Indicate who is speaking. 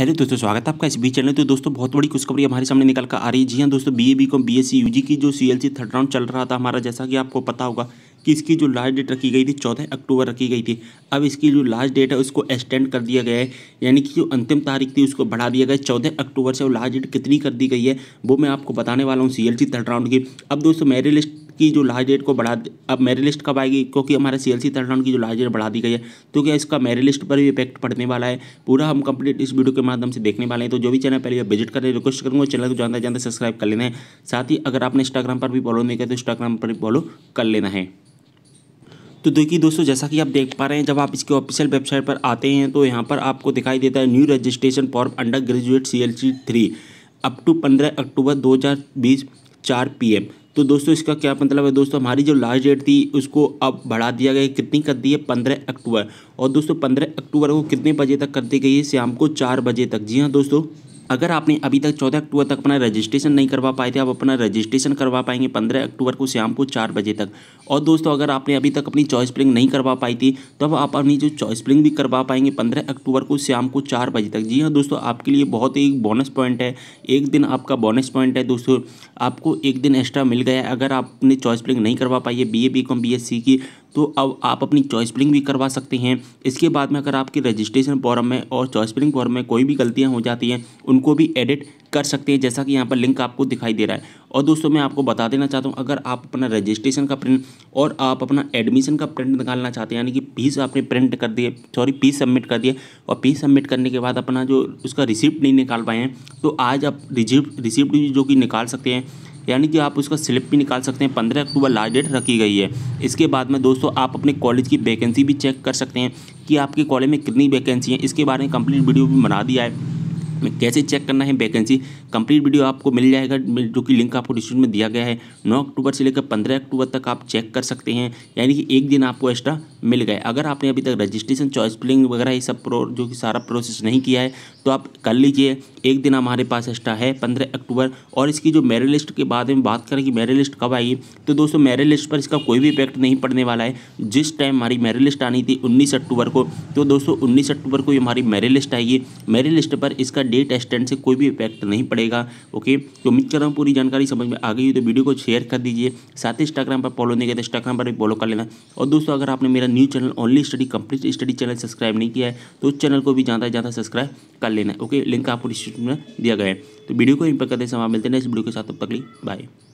Speaker 1: hello दोस्तों स्वागत है आपका इस बी चैनल तो दोस्तों बहुत बड़ी खुशखबरी हमारे सामने निकल कर आ रही है जी हाँ दोस्तों B A B Com B S C U G की जो C L C third round चल रहा था हमारा जैसा कि आपको पता होगा कि इसकी जो लास्ट डेट रखी गई थी चौदह अक्टूबर रखी गई थी अब इसकी जो लास्ट डेट है उसको एक्सटेंड कर दिया गया है यानी कि जो अंतिम तारीख थी उसको बढ़ा दिया गया चौदह अक्टूबर से वो लास्ट डेट कितनी कर दी गई है वो मैं आपको बताने वाला हूँ C L C third round की अब दोस्तों मेरी लिस्ट की जो लास्ट डेट को बढ़ा अब मेरिट लिस्ट कब आएगी क्योंकि हमारे सी एल थर्ड राउंड की जो लास्ट डेट बढ़ा दी गई है तो क्या इसका मेरिट लिस्ट पर भी इफेक्ट पड़ने वाला है पूरा हम कंप्लीट इस वीडियो के माध्यम से देखने वाले हैं तो जो भी चैनल पहले विजिट करें रिक्वेस्ट करूँगा चैनल को जानते जानते सब्सक्राइब कर लेना है साथ ही अगर आपने इंस्टाग्राम पर भी फॉलो नहीं किया तो इंस्टाग्राम पर भी फॉलो कर लेना है तो देखिए दोस्तों जैसा कि आप देख पा रहे हैं जब आप इसके ऑफिशियल वेबसाइट पर आते हैं तो यहाँ पर आपको दिखाई देता है new registration form undergraduate C L C three up to पंद्रह अक्टूबर दो हज़ार बीस चार पी एम तो दोस्तों इसका क्या मतलब है दोस्तों हमारी जो लास्ट डेट थी उसको अब बढ़ा दिया गया कितनी कर दी है पंद्रह अक्टूबर और दोस्तों पंद्रह अक्टूबर को कितने बजे तक कर दी गई है शाम को चार बजे तक जी हाँ दोस्तों अगर आपने अभी तक चौदह अक्टूबर तक अपना रजिस्ट्रेशन नहीं करवा पाए थे आप अपना रजिस्ट्रेशन करवा पाएंगे पंद्रह अक्टूबर को शाम को चार बजे तक और दोस्तों अगर आपने अभी तक अपनी चॉइस प्रिंग नहीं करवा पाई थी तो अब आप अपनी जो चॉइस प्रिंग भी करवा पाएंगे पंद्रह अक्टूबर को शाम को चार बजे तक जी हाँ दोस्तों आपके लिए बहुत ही बोनस पॉइंट है एक दिन आपका बोनस पॉइंट है दोस्तों आपको एक दिन एक्स्ट्रा मिल गया है अगर आपने चॉइस प्रिंग नहीं करवा पाई है B A B Com B S C की तो अब आप अपनी चॉइस फिलिंग भी करवा सकते हैं इसके बाद में अगर आपकी रजिस्ट्रेशन फॉर्म में और चॉइस फिलिंग फॉर्म में कोई भी गलतियाँ हो जाती हैं उनको भी एडिट कर सकते हैं जैसा कि यहाँ पर लिंक आपको दिखाई दे रहा है और दोस्तों मैं आपको बता देना चाहता हूँ अगर आप अपना रजिस्ट्रेशन का प्रिंट और आप अपना एडमिशन का प्रिंट निकालना चाहते हैं यानी कि फीस आपने प्रिंट कर दिए सॉरी फीस सबमिट कर दिए और फीस सबमिट करने के बाद अपना जो उसका रिसिप्ट नहीं निकाल पाए हैं तो आज आप रिसिप्ट रिसिप्ट जो कि निकाल सकते हैं यानी कि आप उसका स्लिप भी निकाल सकते हैं पंद्रह अक्टूबर लास्ट डेट रखी गई है इसके बाद में दोस्तों आप अपने कॉलेज की वैकेंसी भी चेक कर सकते हैं कि आपके कॉलेज में कितनी वैकेंसी है इसके बारे में कंप्लीट वीडियो भी बना दिया है कैसे चेक करना है वैकेंसी कंप्लीट वीडियो आपको मिल जाएगा जो कि लिंक आपको डिस्क्रिप्शन में दिया गया है नौ अक्टूबर से लेकर पंद्रह अक्टूबर तक आप चेक कर सकते हैं यानी कि एक दिन आपको एक्स्ट्रा मिल गए अगर आपने अभी तक रजिस्ट्रेशन चॉइस फिलिंग वगैरह ये सब प्रो जो कि सारा प्रोसेस नहीं किया है तो आप कर लीजिए एक दिन हमारे पास एक्स्ट्रा है पंद्रह अक्टूबर और इसकी जो मेरिट लिस्ट के बाद में बात करें कि मेरिट लिस्ट कब आएगी तो दोस्तों मेरिट लिस्ट पर इसका कोई भी इफेक्ट नहीं पड़ने वाला है जिस टाइम हमारी मेरिट लिस्ट आनी थी उन्नीस अक्टूबर को तो दोस्तों उन्नीस अक्टूबर को हमारी मेरिट लिस्ट आएगी मेरिट लिस्ट पर इसका डे टेस्टेंट से कोई भी इफेक्ट नहीं पड़ेगा ओके तो उम्मीद कर रहा हूँ पूरी जानकारी समझ में आ गई तो वीडियो को शेयर कर दीजिए साथ ही इंस्टाग्राम पर फॉलो नहीं किया इंस्टाग्राम तो पर भी फॉलो कर लेना और दोस्तों अगर आपने मेरा new channel only study complete study channel subscribe नहीं किया है तो उस चैनल को भी ज़्यादा ज़्यादा सब्सक्राइब कर लेना ओके लिंक आपको डिस्क्रिप्शन में दिया गया है तो वीडियो को इन करते समय मिलते हैं इस वीडियो के साथ तब तक बाय